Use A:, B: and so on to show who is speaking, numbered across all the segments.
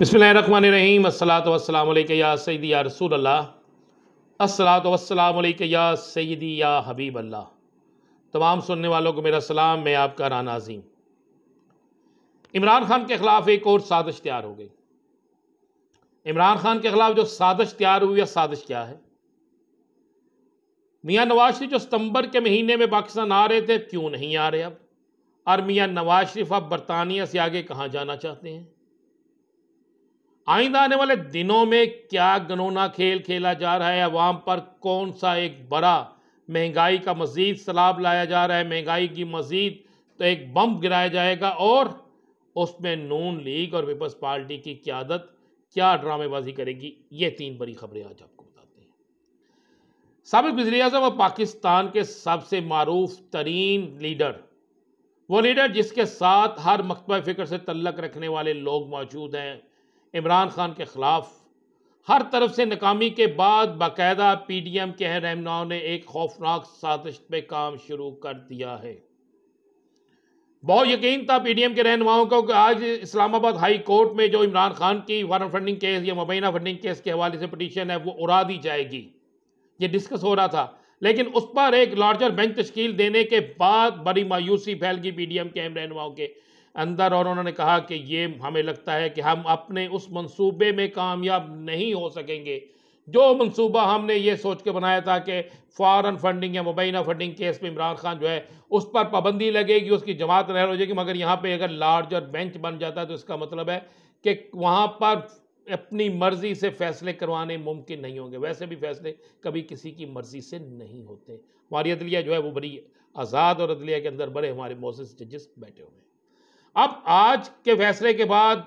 A: बसमीम असलात या सैदी या रसूल अल्लाह असलात वसलामक या सैदी या हबीब अल्लाह तमाम सुनने वालों को मेरा सलाम मैं आपका राना अजीम इमरान खान के ख़िलाफ़ एक और साजिश तैयार हो गई इमरान खान के ख़िलाफ़ जो साजिश तैयार हुई है साजिश क्या है मियाँ नवाज शरीफ जो सितंबर के महीने में पाकिस्तान आ रहे थे क्यों नहीं आ रहे अब और मियाँ नवाज शरीफ अब बरतानिया से आगे कहाँ जाना चाहते हैं आइंदा आने वाले दिनों में क्या गनोना खेल खेला जा रहा है अवाम पर कौन सा एक बड़ा महंगाई का मज़ीद सलाब लाया जा रहा है महंगाई की मज़ीद तो एक बम गिराया जाएगा और उसमें नून लीग और पीपल्स पार्टी की क्यादत क्या ड्रामेबाजी करेगी ये तीन बड़ी खबरें आज आपको बताते हैं सबक वजी अजम और पाकिस्तान के सबसे मरूफ तरीन लीडर वो लीडर जिसके साथ हर मकतब फ़िक्र से तल्लक रखने वाले लोग मौजूद हैं इमरान खान के ख़िलाफ़ हर तरफ से नाकामी के बाद बाकायदा पी डी एम के रहनुमाओं ने एक खौफनाक साजिश पे काम शुरू कर दिया है बहुत यकीन था पी डी एम के रहनुमाओं को कि आज इस्लामाबाद हाई कोर्ट में जो इमरान खान की वारन फंडिंग केस या मुबैना फंडिंग केस के हवाले से पटिशन है वो उड़ा दी जाएगी ये डिस्कस हो रहा था लेकिन उस पर एक लार्जर बेंच तश्कील देने के बाद बड़ी मायूसी फैल गई पी डी एम के अहम रहनुमाओं के अंदर और उन्होंने कहा कि ये हमें लगता है कि हम अपने उस मंसूबे में कामयाब नहीं हो सकेंगे जो मंसूबा हमने ये सोच के बनाया था कि फ़ारन फंडिंग या मुबैना फंडिंग केस में इमरान खान जो है उस पर पाबंदी लगेगी उसकी जमात रह हो जाएगी मगर यहाँ पे अगर लार्जर बेंच बन जाता है तो इसका मतलब है कि वहाँ पर अपनी मर्ज़ी से फैसले करवाने मुमकिन नहीं होंगे वैसे भी फैसले कभी किसी की मर्ज़ी से नहीं होते हमारी अदलिया जो है वो बड़ी आज़ाद और अदलिया के अंदर बड़े हमारे मोसिस जजेस बैठे हुए हैं अब आज के फैसले के बाद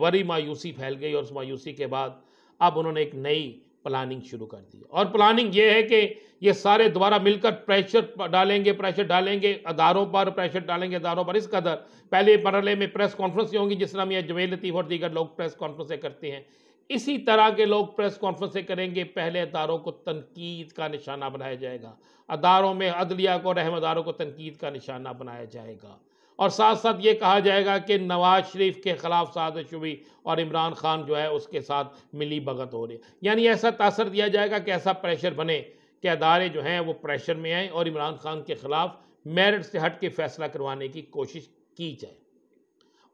A: बड़ी मायूसी फैल गई और उस मायूसी के बाद अब उन्होंने एक नई प्लानिंग शुरू कर दी और प्लानिंग ये है कि ये सारे दोबारा मिलकर प्रेशर डालेंगे प्रेशर डालेंगे अदारों पर प्रेशर डालेंगे अदारों पर इस कदर पहले मरहले में प्रेस कॉन्फ्रेंस होंगी जिस तरह यह जवेल लतीफ़ और दीगर लोग प्रेस कॉन्फ्रेंसें करते हैं इसी तरह के लोग प्रेस कॉन्फ्रेंसें करेंगे पहले अदारों को तनकीद का निशाना बनाया जाएगा अदारों में अदलिया को रहम अदारों को तनकीद का निशाना बनाया जाएगा और साथ साथ ये कहा जाएगा कि नवाज शरीफ के ख़िलाफ़ साजिश हुई और इमरान खान जो है उसके साथ मिली भगत हो रही है यानी ऐसा तासर दिया जाएगा कि ऐसा प्रेशर बने कि अदारे जो हैं वो प्रेशर में आएँ और इमरान खान के ख़िलाफ़ मेरिट से हट के फैसला करवाने की कोशिश की जाए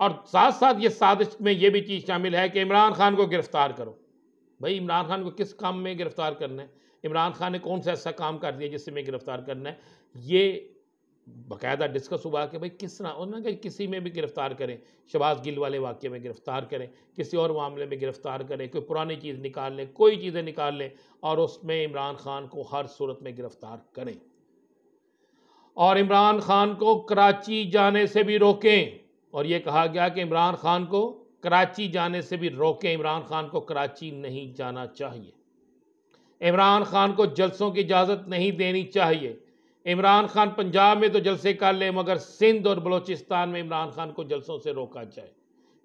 A: और साथ साथ ये साजिश में ये भी चीज़ शामिल है कि इमरान खान को गिरफ़्तार करो भाई इमरान खान को किस काम में गिरफ़्तार करना है इमरान खान ने कौन सा ऐसा काम कर दिया जिससे मैं गिरफ़्तार करना है ये बाकायदा डिस्कस हुआ कि भाई किस ना उन्होंने कहा किसी में भी गिरफ़्तार करें शबाज गिल वाले वाक्य में गिरफ़्तार करें किसी और मामले में गिरफ़्तार करें कोई पुरानी चीज़ निकाल लें कोई चीज़ें निकाल लें और उसमें इमरान खान को हर सूरत में गिरफ़्तार करें और इमरान खान को कराची जाने से भी रोकें और ये कहा गया कि इमरान खान को कराची जाने से भी रोकें इमरान खान को कराची नहीं जाना चाहिए इमरान खान को जलसों की इजाज़त नहीं देनी चाहिए इमरान खान पंजाब में तो जलसे कर ले मगर सिंध और बलूचिस्तान में इमरान खान को जलसों से रोका जाए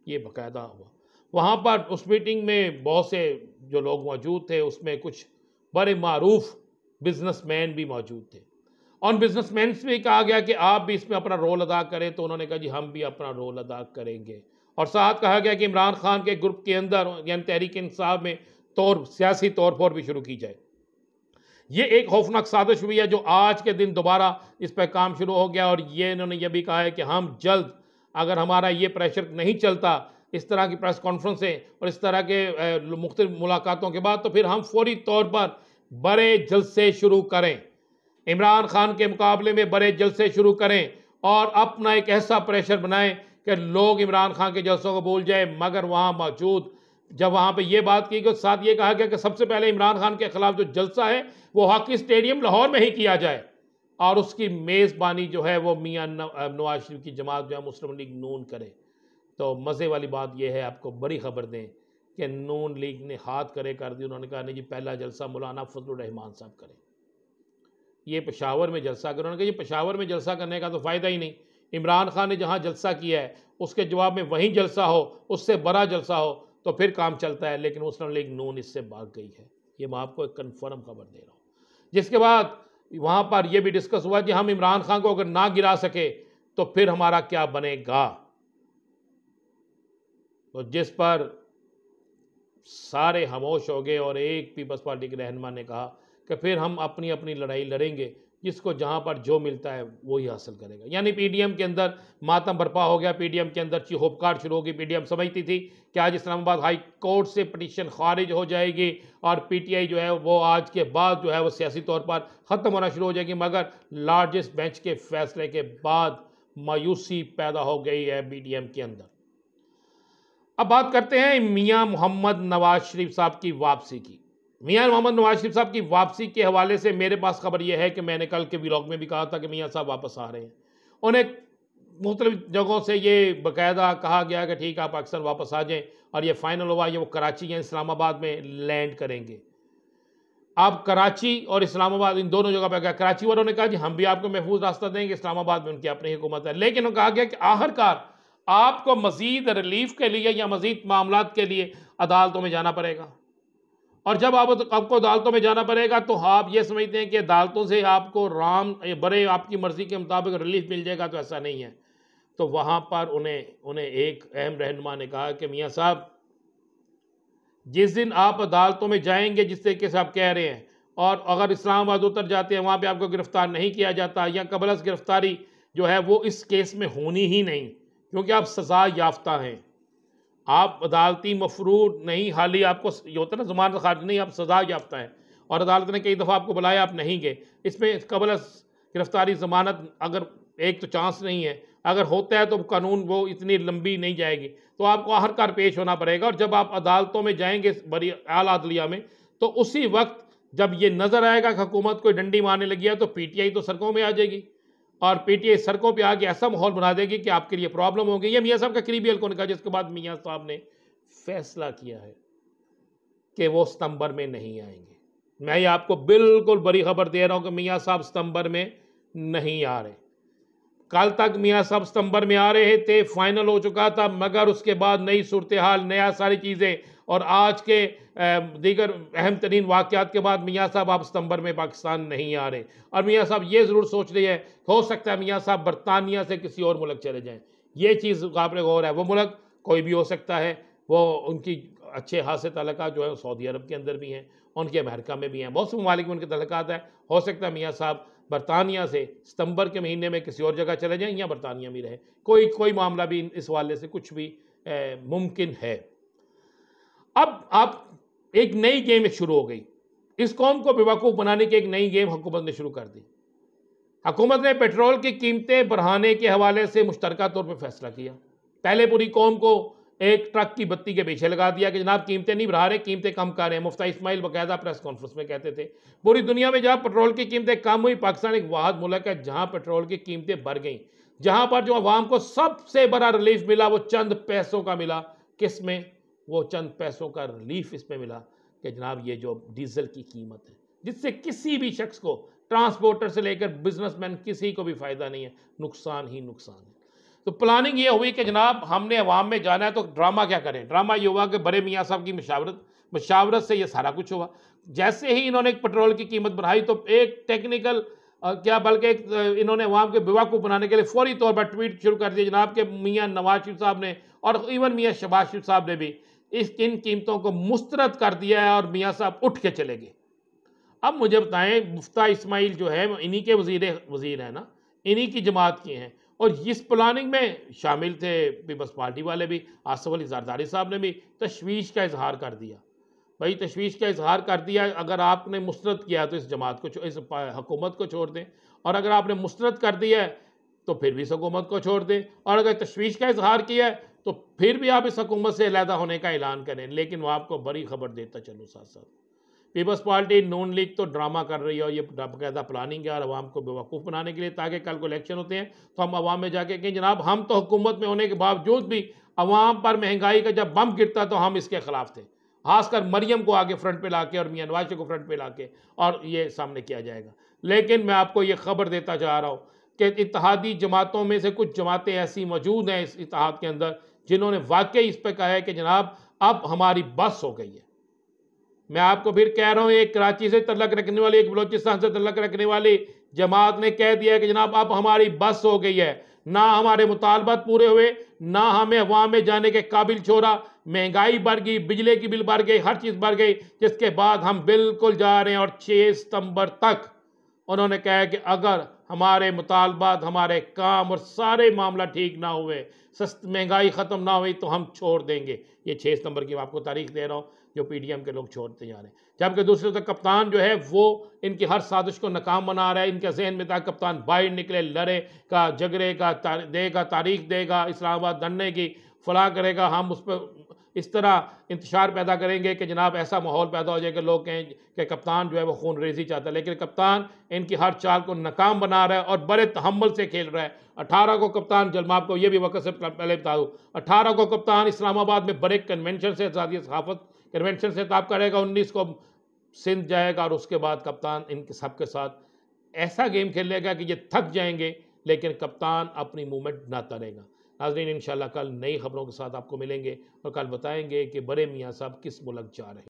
A: ये बाकायदा हुआ वहाँ पर उस मीटिंग में बहुत से जो लोग मौजूद थे उसमें कुछ बड़े मरूफ मैन भी मौजूद थे और बिजनेसमैन से भी कहा गया कि आप भी इसमें अपना रोल अदा करें तो उन्होंने कहा जी हम भी अपना रोल अदा करेंगे और साथ कहा गया कि इमरान खान के ग्रुप के अंदर यानी तहरीक इंसाफ में तौर सियासी तौर पर भी शुरू की जाए ये एक खौफनाक साजिश हुई है जो आज के दिन दोबारा इस पर काम शुरू हो गया और ये इन्होंने ये भी कहा है कि हम जल्द अगर हमारा ये प्रेशर नहीं चलता इस तरह की प्रेस कॉन्फ्रेंसें और इस तरह के मुख्त मुलाकातों के बाद तो फिर हम फौरी तौर पर बड़े जलसे शुरू करें इमरान खान के मुकाबले में बड़े जलसे शुरू करें और अपना एक ऐसा प्रेशर बनाएं कि लोग इमरान खान के जलसों को भूल जाए मगर वहाँ मौजूद जब वहाँ पे ये बात की गई साथ ये कहा गया कि सबसे पहले इमरान खान के खिलाफ जो जलसा है वो हॉकी स्टेडियम लाहौर में ही किया जाए और उसकी मेज़बानी जो है वो मियाँ नवाज शरीफ की जमात जो है मुस्लिम लीग नून करे तो मज़े वाली बात यह है आपको बड़ी खबर दें कि नून लीग ने हाथ करे कर दी उन्होंने कहा नहीं जी पहला जलसा मौलाना फजलरहमान साहब करें ये पेशावर में जलसा करें उन्होंने कहा ये पेशावर में जलसा करने का तो फ़ायदा ही नहीं इमरान खान ने जहाँ जलसा किया है उसके जवाब में वहीं जलसा हो उससे बड़ा जलसा हो तो फिर काम चलता है लेकिन मुस्लिम लीग नून इससे भाग गई है ये मैं आपको एक कन्फर्म खबर दे रहा हूँ जिसके बाद वहाँ पर यह भी डिस्कस हुआ कि हम इमरान खान को अगर ना गिरा सके तो फिर हमारा क्या बनेगा तो जिस पर सारे खामोश हो गए और एक पीपल्स पार्टी के रहनमा ने कहा कि फिर हम अपनी अपनी लड़ाई लड़ेंगे जिसको जहाँ पर जो मिलता है वो ही हासिल करेगा यानी पीडीएम के अंदर मातम बरपा हो गया पीडीएम के अंदर होपकार शुरू होगी पीडीएम समझती थी कि आज इस्लामाबाद हाई कोर्ट से पटिशन खारिज हो जाएगी और पीटीआई जो है वो आज के बाद जो है वो सियासी तौर पर ख़त्म होना शुरू हो जाएगी मगर लार्जेस्ट बेंच के फैसले के बाद मायूसी पैदा हो गई है पी के अंदर अब बात करते हैं मियाँ मोहम्मद नवाज शरीफ साहब की वापसी की मियाँ मोहम्मद नवाज शरीफ साहब की वापसी के हवाले से मेरे पास खबर यह है कि मैंने कल के ब्लॉग में भी कहा था कि मियाँ साहब वापस आ रहे हैं उन्हें मुख्तलिफ जगहों से ये बाकायदा कहा गया कि ठीक है आप अक्सर वापस आ जाएँ और ये फ़ाइनल हुआ ये वो कराची या इस्लामाबाद में लैंड करेंगे आप कराची और इस्लामाबाद इन दोनों जगह पर गया कराची वालों ने कहा कि हम भी आपको महफूज रास्ता देंगे इस्लामाबाद में उनकी अपनी हुकूमत है लेकिन उन्होंने कहा गया कि आखिरकार आपको मज़ीद रिलीफ के लिए या मज़ीद मामला के लिए अदालतों में जाना पड़ेगा और जब आप आपको अदालतों में जाना पड़ेगा तो आप ये समझते हैं कि अदालतों से आपको राम बड़े आपकी मर्ज़ी के मुताबिक रिलीफ मिल जाएगा तो ऐसा नहीं है तो वहाँ पर उन्हें उन्हें एक अहम रहनुमा ने कहा कि मियाँ साहब जिस दिन आप अदालतों में जाएंगे जिस तरीके से आप कह रहे हैं और अगर इस्लामाबाद उतर जाते हैं वहाँ पर आपको गिरफ़्तार नहीं किया जाता या कबलस गिरफ़्तारी जो है वो इस केस में होनी ही नहीं क्योंकि आप सज़ा याफ्ता हैं आप अदालती मफरूर नहीं हाली आपको ये होता है ना जुमान खारिज नहीं आप सजा याफ्ता हैं और अदालत ने कई दफ़ा आपको बुलाया आप नहीं गए इसमें कबल गिरफ्तारी जमानत अगर एक तो चांस नहीं है अगर होता है तो कानून वो इतनी लंबी नहीं जाएगी तो आपको आहर कार पेश होना पड़ेगा और जब आप अदालतों में जाएंगे बड़ी आला अदलिया में तो उसी वक्त जब ये नज़र आएगा कि हुकूमत कोई डंडी मारने लगी है तो पीटीआई तो सड़कों में आ जाएगी और पीटीआई सड़कों पे आके आगे ऐसा माहौल बना देगी कि आपके लिए प्रॉब्लम होगी ये मियाँ साहब का करीबी हल्कों ने कहा जिसके बाद मियाँ साहब ने फैसला किया है कि वो सितंबर में नहीं आएंगे मैं ये आपको बिल्कुल बड़ी खबर दे रहा हूँ कि मियाँ साहब सितंबर में नहीं आ रहे कल तक मियाँ सब सितंबर में आ रहे थे फाइनल हो चुका था मगर उसके बाद नई सूरत हाल नया सारी चीज़ें और आज के दीगर अहम तरीन वाक़ात के बाद मियाँ साहब आप सितंबर में पाकिस्तान नहीं आ रहे और मियाँ साहब ये ज़रूर सोच रही है हो सकता है मियाँ साहब बरतानिया से किसी और मुल्क चले जाएँ ये चीज़ काबिल गौर है वो मुल्क कोई भी हो सकता है वो उनकी अच्छे हादसे तलक जो है सऊदी अरब के अंदर भी हैं उनके अमेरिका में भी हैं बहुत से ममालिक में उनके तलक हैं हो सकता है मियाँ साहब बरतानिया से सितंबर के महीने में किसी और जगह चले जाएं या बरतानिया में रहें कोई कोई मामला भी इस वाले से कुछ भी मुमकिन है अब आप एक नई गेम शुरू हो गई इस कौम को बेवकूफ़ बनाने की एक नई गेम हुकूमत ने शुरू कर दी हुकूमत ने पेट्रोल की कीमतें बढ़ाने के हवाले से मुश्तर तौर पर फैसला किया पहले पूरी कौम को एक ट्रक की बत्ती के पीछे लगा दिया कि जनाब कीमतें नहीं बढ़ा रहे कीमतें कम कर रहे हैं मुफ्ता इस्माइल बाकायदा प्रेस कॉन्फ्रेंस में कहते थे पूरी दुनिया में जहाँ पेट्रोल की कीमतें कम हुई पाकिस्तान एक वाद मुलक है जहाँ पेट्रोल की कीमतें बढ़ गईं जहाँ पर जो अवाम को सबसे बड़ा रिलीफ मिला वो चंद पैसों का मिला किस में वो चंद पैसों का रिलीफ इसमें मिला कि जनाब ये जो डीजल की कीमत है जिससे किसी भी शख्स को ट्रांसपोर्टर से लेकर बिजनेसमैन किसी को भी फ़ायदा नहीं है नुकसान ही नुकसान है तो प्लानिंग ये हुई कि जनाब हमने अवाम में जाना है तो ड्रामा क्या करें ड्रामा ये हुआ कि बड़े मियाँ साहब की मशावरत मशावरत से ये सारा कुछ हुआ जैसे ही इन्होंने एक पेट्रोल की कीमत बढ़ाई तो एक टेक्निकल क्या बल्कि एक इन्होंने अवाम के विवाह को बनाने के लिए फौरी तौर पर ट्वीट शुरू कर दिया जनाब के मियाँ नवाज शरीफ साहब ने और इवन मियाँ शबाज शरीफ साहब ने भी इस इन कीमतों को मुस्तरद कर दिया है और मियाँ साहब उठ के चले गए अब मुझे बताएं मुफ्ता इस्माइल जो है इन्हीं के वजीर वजीर हैं ना इन्हीं की जमात की हैं और इस प्लानिंग में शामिल थे पीपल्स पार्टी वाले भी आसफ अली जरदारी साहब ने भी तशवीश का इजहार कर दिया भाई तशवीश का इजहार कर दिया अगर आपने मुस्रद किया तो इस जमात को इस हकूमत को छोड़ दें और अगर आपने मुस्रद कर दिया है तो फिर भी इस हकूमत को छोड़ दें और अगर तशवीश का इजहार किया है तो फिर भी आप इस हकूमत से अलहदा होने का ऐलान करें लेकिन वो आपको बड़ी खबर देता चलो साथ साथ पीपल्स पार्टी नून लीग तो ड्रामा कर रही है और ये बाकायदा प्लानिंग है और आवाम को बेवकूफ़ बनाने के लिए ताकि कल को इलेक्शन होते हैं तो हम आवाम में जाके कहें जनाब हम तो हुकूमत में होने के बावजूद भी आवाम पर महंगाई का जब बम गिरता तो हम इसके खिलाफ थे खासकर मरियम को आगे फ्रंट पे ला के और मियाँ नवाज को फ्रंट पे ला के और ये सामने किया जाएगा लेकिन मैं आपको ये खबर देता जा रहा हूँ कि इतिहादी जमातों में से कुछ जमातें ऐसी मौजूद हैं इस इतिहाद के अंदर जिन्होंने वाकई इस पर कहा है कि जनाब अब हमारी बस हो गई है मैं आपको फिर कह रहा हूँ एक कराची से तलक रखने वाली एक बलोचिस्तान से तलक रखने वाली जमात ने कह दिया कि जनाब अब हमारी बस हो गई है ना हमारे मुतालबात पूरे हुए ना हमें वहाँ में जाने के काबिल छोड़ा महंगाई बढ़ गई बिजली की बिल बढ़ गई हर चीज़ बढ़ गई जिसके बाद हम बिल्कुल जा रहे हैं और छः सितंबर तक उन्होंने कहा कि अगर हमारे मुतालबात हमारे काम और सारे मामला ठीक ना हुए सस्त महंगाई ख़त्म ना हुई तो हम छोड़ देंगे ये छः सितंबर की आपको तारीख दे रहा हूँ जो पीडीएम के लोग छोड़ते जा रहे हैं जबकि दूसरे तरफ कप्तान जो है वो इनकी हर साजिश को नाकाम बना रहा है इनके जहन में था कप्तान बाहर निकले लड़े का जगरे का देगा तारीख देगा इस्लामाबाद धरने की फला करेगा हम उस पर इस तरह इंतजार पैदा करेंगे कि जनाब ऐसा माहौल पैदा हो जाए कि लोग कहें कि कप्तान जो है वो खून रेजी चाहता है लेकिन कप्तान इनकी हर चाल को नाकाम बना रहा है और बड़े तहमल से खेल रहा है अठारह को कप्तान जल आपको ये भी वक्त से पहले बता दूँ अठारह को कप्तान इस्लामाबाद में बड़े कन्वेंशन से आज़ादी सहाफ़त कन्वेंशन से तो आप करेगा उन्नीस को सिंध जाएगा और उसके बाद कप्तान इनके सबके साथ ऐसा गेम खेल लेगा कि ये थक जाएंगे लेकिन कप्तान अपनी मूवमेंट ना तरेगा नाजरीन इन कल नई खबरों के साथ आपको मिलेंगे और कल बताएंगे कि बड़े मियाँ साहब किस मुल्क जा रहे हैं